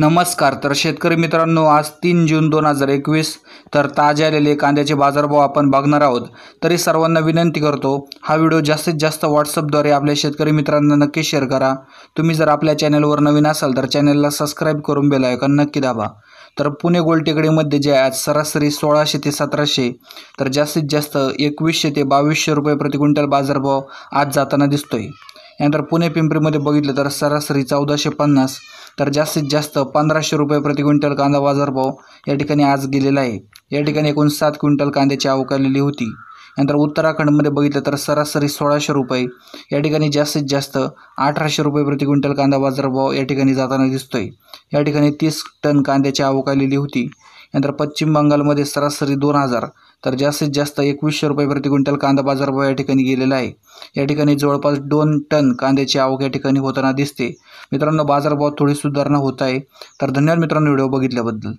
नमस्कार तर शेतकरी मित्रांनो आज तीन जून दोन हजार एकवीस तर ताजे आलेले कांद्याचे बाजारभाव आपण बघणार आहोत तरी सर्वांना विनंती करतो हा व्हिडिओ जास्तीत जास्त व्हॉट्सअपद्वारे आपल्या शेतकरी मित्रांना नक्की शेअर करा तुम्ही जर आपल्या चॅनलवर नवीन असाल तर चॅनलला सबस्क्राईब करून बेलायकन नक्की दाबा तर पुणे गोलटेकडीमध्ये जे आज सरासरी सोळाशे ते सतराशे तर जास्तीत जास्त एकवीसशे ते बावीसशे रुपये प्रति क्विंटल बाजारभाव आज जाताना दिसतोय यानंतर पुणे पिंपरीमध्ये बघितलं तर सरासरी चौदाशे पन्नास तर जास्तीत जास्त पंधराशे रुपये प्रति क्विंटल कांदा बाजारभाव या ठिकाणी आज गेलेला आहे या ठिकाणी एकूण सात क्विंटल कांद्याची आवक आलेली होती नंतर उत्तराखंडमध्ये बघितलं तर सरासरी सोळाशे रुपये या ठिकाणी जास्तीत जास्त अठराशे रुपये प्रति क्विंटल कांदा बाजारभाव या ठिकाणी जाताना दिसतोय या ठिकाणी तीस टन कांद्याची आवक आलेली होती नंतर पश्चिम बंगालमध्ये सरासरी दोन हजार तर जास्तीत जास्त एकवीसशे रुपये प्रति क्विंटल कांदा बाजारभाव या ठिकाणी गेलेला आहे या ठिकाणी जवळपास दोन टन कांद्याची आवक या ठिकाणी होताना दिसते मित्रांनो बाजारभाव थोडी सुधारणा होत आहे तर धन्यवाद मित्रांनो व्हिडिओ बघितल्याबद्दल